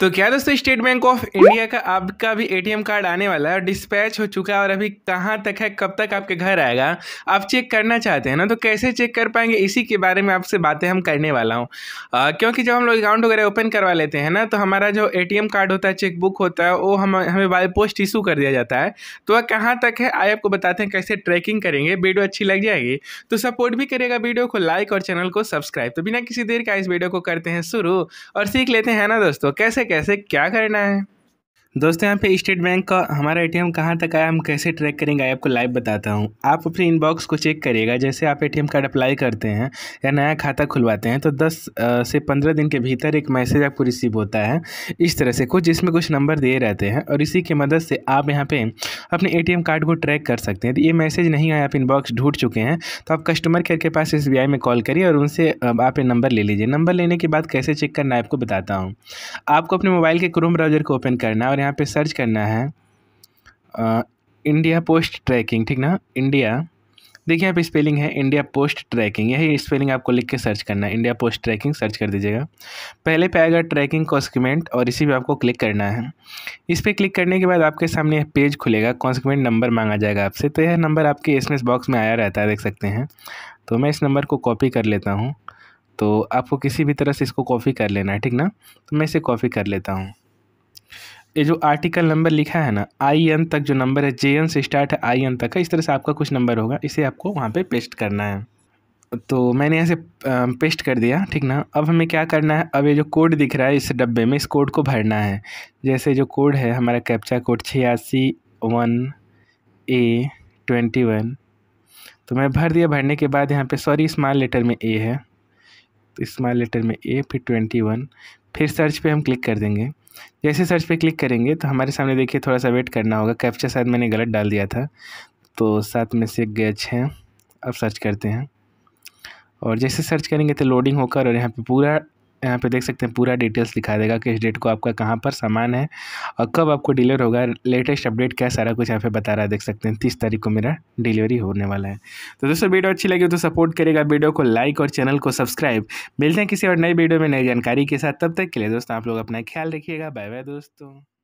तो क्या दोस्तों स्टेट बैंक ऑफ इंडिया का आपका भी एटीएम कार्ड आने वाला है डिस्पैच हो चुका है और अभी कहाँ तक है कब तक आपके घर आएगा आप चेक करना चाहते हैं ना तो कैसे चेक कर पाएंगे इसी के बारे में आपसे बातें हम करने वाला हूँ क्योंकि जब हम लोग अकाउंट वगैरह ओपन करवा लेते हैं ना तो हमारा जो ए कार्ड होता है चेकबुक होता है वो हम हमें बाय पोस्ट इशू कर दिया जाता है तो वह कहाँ तक है आए आपको बताते हैं कैसे ट्रैकिंग करेंगे वीडियो अच्छी लग जाएगी तो सपोर्ट भी करेगा वीडियो को लाइक और चैनल को सब्सक्राइब तो बिना किसी देर का इस वीडियो को करते हैं शुरू और सीख लेते हैं ना दोस्तों कैसे कैसे क्या करना है दोस्तों यहाँ पे स्टेट बैंक का हमारा एटीएम कहाँ तक आया हम कैसे ट्रैक करेंगे आपको लाइव बताता हूँ आप अपने इनबॉक्स को चेक करिएगा जैसे आप एटीएम कार्ड अप्लाई करते हैं या नया खाता खुलवाते हैं तो 10 से 15 दिन के भीतर एक मैसेज आपको रिसीव होता है इस तरह से कुछ जिसमें कुछ नंबर दिए रहते हैं और इसी की मदद से आप यहाँ पर अपने ए कार्ड को ट्रैक कर सकते हैं तो ये मैसेज नहीं आया आप इनबॉक्स ढूंढ चुके हैं तो आप कस्टमर केयर के पास एस में कॉल करिए और उनसे आप ये नंबर ले लीजिए नंबर लेने के बाद कैसे चेक करना है आपको बताता हूँ आपको अपने मोबाइल के क्रोम ब्राउजर को ओपन करना है और यहाँ पे सर्च करना है आ, इंडिया पोस्ट ट्रैकिंग ठीक ना इंडिया देखिए यहाँ पे स्पेलिंग है इंडिया पोस्ट ट्रैकिंग यही स्पेलिंग आपको लिख के सर्च करना है इंडिया पोस्ट ट्रैकिंग सर्च कर दीजिएगा पहले पे आएगा ट्रैकिंग कॉन्सिक्वेंट और इसी पे आपको क्लिक करना है इस पर क्लिक करने के बाद आपके सामने पेज खुलेगा कॉन्सिक्वेंट नंबर मांगा जाएगा आपसे तो यह नंबर आपके एस बॉक्स में आया रहता है देख सकते हैं तो मैं इस नंबर को कॉपी कर लेता हूँ तो आपको किसी भी तरह से इसको कॉपी कर लेना है ठीक ना तो मैं इसे कॉपी कर लेता हूँ ये जो आर्टिकल नंबर लिखा है ना आई एन तक जो नंबर है जे एन से स्टार्ट है आई एन तक है इस तरह से आपका कुछ नंबर होगा इसे आपको वहाँ पे पेस्ट करना है तो मैंने यहाँ से पेस्ट कर दिया ठीक ना अब हमें क्या करना है अब ये जो कोड दिख रहा है इस डब्बे में इस कोड को भरना है जैसे जो कोड है हमारा कैप्चा कोड छियासी वन ए ट्वेंटी वन तो मैं भर दिया भरने के बाद यहाँ पे सॉरी स्मॉल लेटर में ए है तो स्मॉल लेटर में ए फिर ट्वेंटी वन फिर सर्च पे हम क्लिक कर देंगे जैसे सर्च पे क्लिक करेंगे तो हमारे सामने देखिए थोड़ा सा वेट करना होगा कैप्चा शायद मैंने गलत डाल दिया था तो सात में से गए छः अब सर्च करते हैं और जैसे सर्च करेंगे तो लोडिंग होकर और यहाँ पे पूरा यहाँ पे देख सकते हैं पूरा डिटेल्स दिखा देगा कि इस डेट को आपका कहाँ पर सामान है और कब आपको डिलीवर होगा लेटेस्ट अपडेट क्या सारा कुछ यहाँ पे बता रहा है देख सकते हैं तीस तारीख को मेरा डिलीवरी होने वाला है तो दोस्तों वीडियो अच्छी लगी तो सपोर्ट करेगा वीडियो को लाइक और चैनल को सब्सक्राइब मिलते हैं किसी और नई वीडियो में नई जानकारी के साथ तब तक के लिए दोस्तों आप लोग अपना ख्याल रखिएगा बाय बाय दोस्तों